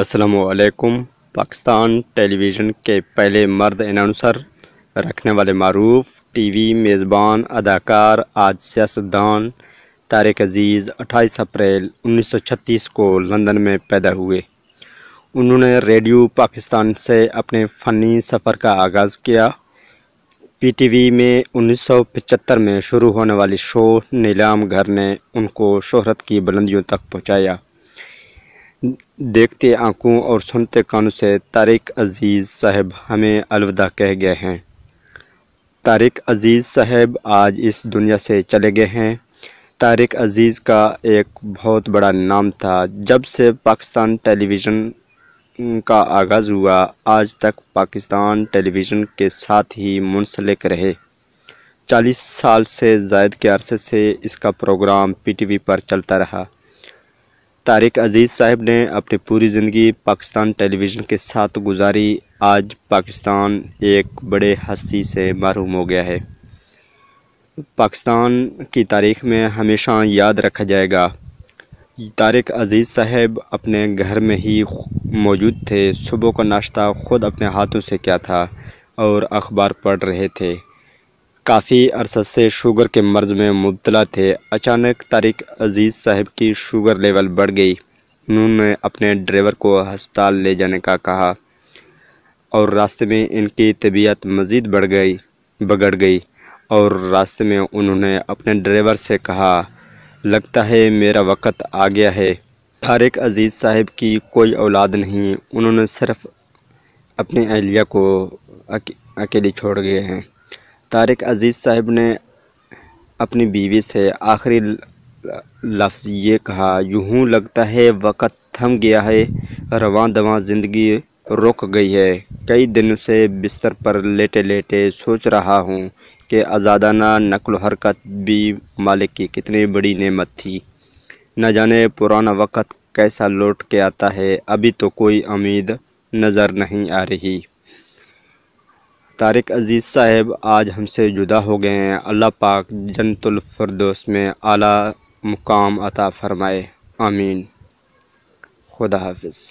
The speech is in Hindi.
असलकुम पाकिस्तान टेलीविज़न के पहले मर्द अनाउंसर रखने वाले मरूफ टी वी मेज़बान अदाकार आज सियासतदान तारक अजीज़ अट्ठाईस अप्रैल उन्नीस सौ छत्तीस को लंदन में पैदा हुए उन्होंने रेडियो पाकिस्तान से अपने फ़नी सफ़र का आगाज़ किया पीटीवी में 1975 में शुरू होने वाले शो नीलाम घर ने उनको शोहरत की बुलंदियों तक पहुंचाया। देखते आंखों और सुनते कानों से तारिक अजीज़ साहब हमें अलविदा कह गए हैं तारिक अजीज़ साहब आज इस दुनिया से चले गए हैं तारिक अजीज़ का एक बहुत बड़ा नाम था जब से पाकिस्तान टेलीविज़न का आगाज़ हुआ आज तक पाकिस्तान टेलीविज़न के साथ ही मुंसलिक रहे चालीस साल से जायद के अरसे से इसका प्रोग्राम पीटीवी पर चलता रहा तारिक अजीज़ साहब ने अपनी पूरी ज़िंदगी पाकिस्तान टेलीविज़न के साथ गुजारी आज पाकिस्तान एक बड़े हस्ती से महरूम हो गया है पाकिस्तान की तारीख में हमेशा याद रखा जाएगा तारिक अजीज़ साहब अपने घर में ही मौजूद थे सुबह का नाश्ता ख़ुद अपने हाथों से किया था और अखबार पढ़ रहे थे काफ़ी अरसद से शुगर के मर्ज में मुबतला थे अचानक तारिक अजीज़ साहब की शुगर लेवल बढ़ गई उन्होंने अपने ड्राइवर को हस्पताल ले जाने का कहा और रास्ते में इनकी तबीयत मज़ीद बढ़ गई बगड़ गई और रास्ते में उन्होंने अपने ड्राइवर से कहा लगता है मेरा वक़्त आ गया है तारिक अजीज़ साहब की कोई औलाद नहीं उन्होंने सिर्फ़ अपनी अहलिया को अकेले छोड़ गए हैं तारिक अजीज़ साहब ने अपनी बीवी से आखिरी लफ्ज़ ये कहा यूँ लगता है वक़्त थम गया है रवा दवा ज़िंदगी रुक गई है कई दिन से बिस्तर पर लेटे लेटे सोच रहा हूँ कि आज़ादाना नकल हरकत भी मालिक की कितनी बड़ी नेमत थी न जाने पुराना वक़्त कैसा लौट के आता है अभी तो कोई उम्मीद नज़र नहीं आ रही तारिक अजीज़ साहब आज हमसे जुदा हो गए हैं अल्लाह पाक जन्तुलफरदोस में आला मुकाम अता फ़रमाए आमीन खुदा हाफिज़